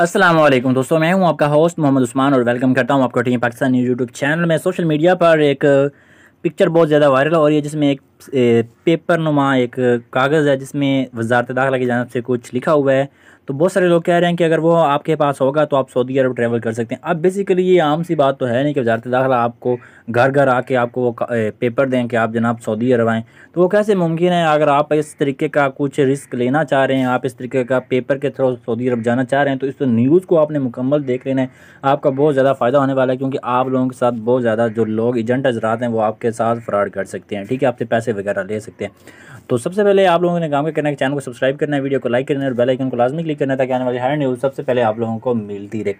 असलम दोस्तों मैं हूं आपका होस्ट मोहम्मद उस्मान और वेलकम करता हूं आपको टीम पाकिस्तान यूट्यूब चैनल में सोशल मीडिया पर एक पिक्चर uh, बहुत ज़्यादा वायरल हो रही है जिसमें एक पेपर uh, नुमा एक कागज़ है जिसमें वजारत दाखिला की जानब से कुछ लिखा हुआ है तो बहुत सारे लोग कह रहे हैं कि अगर वो आपके पास होगा तो आप सऊदी अरब ट्रैवल कर सकते हैं अब बेसिकली ये आम सी बात तो है नहीं कि वजारत दाखिला आपको घर घर आके आपको वो पेपर दें कि आप जनाब सऊदी अरब आएँ तो वो कैसे मुमकिन है अगर आप इस तरीके का कुछ रिस्क लेना चाह रहे हैं आप इस तरीके का पेपर के थ्रू सऊदी अरब जाना चाह रहे हैं तो इस तो न्यूज़ को आपने मुकम्मल देख लेना है आपका बहुत ज़्यादा फ़ायदा होने वाला है क्योंकि आप लोगों के साथ बहुत ज़्यादा जो लोग एजेंट हजरात हैं वो आपके साथ फ्रॉड कर सकते हैं ठीक है आपसे पैसे वगैरह ले सकते हैं तो सबसे पहले आप लोगों ने काम का करना है चैनल को सब्सक्राइब करना है वीडियो को लाइक करना है और बेल आइकन को लाजमी क्लिक करना है ताकि आने वाली हर न्यूज़ सबसे पहले आप लोगों को मिलती रहे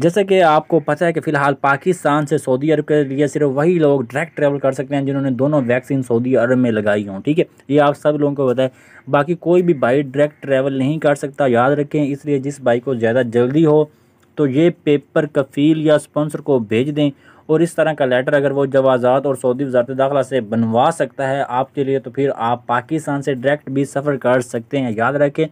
जैसा कि आपको पता है कि फ़िलहाल पाकिस्तान से सऊदी अरब के लिए सिर्फ वही लोग डायरेक्ट ट्रैवल कर सकते हैं जिन्होंने दोनों वैक्सीन सऊदी अरब में लगाई हों ठीक है ये आप सब लोगों को बताएं बाकी कोई भी भाई डायरेक्ट ट्रैवल नहीं कर सकता याद रखें इसलिए जिस भाई को ज़्यादा जल्दी हो तो ये पेपर कफ़ील या स्पॉन्सर को भेज दें और इस तरह का लेटर अगर वो जवाजात और सऊदी वजारत दाखिला से बनवा सकता है आपके लिए तो फिर आप पाकिस्तान से डायरेक्ट भी सफ़र कर सकते हैं याद रखें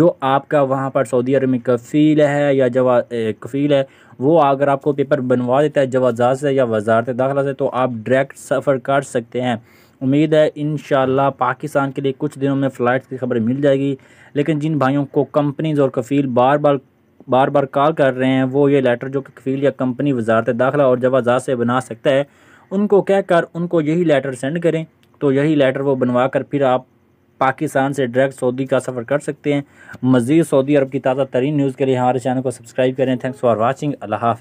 जो आपका वहाँ पर सऊदी अरब में कफ़ील है या जवा कफ़ील है वो अगर आपको पेपर बनवा देता है जवाजात से या वजारत दाखिला से तो आप डायरेक्ट सफ़र कर सकते हैं उम्मीद है इन पाकिस्तान के लिए कुछ दिनों में फ़्लाइट की खबर मिल जाएगी लेकिन जिन भाइयों को कंपनीज और कफ़ील बार बार बार बार कॉल कर रहे हैं वो ये लेटर जो कफील या कंपनी वजारत दाखिला और जवाजा से बना सकता है उनको कहकर उनको यही लेटर सेंड करें तो यही लेटर वो बनवा कर फिर आप पाकिस्तान से डायरेक्ट सऊदी का सफ़र कर सकते हैं मज़ीद सऊदी अरब की ताज़ा तरीन न्यूज़ के लिए हमारे चैनल को सब्सक्राइब करें थैंक्स फॉर वॉचिंग अल्लाह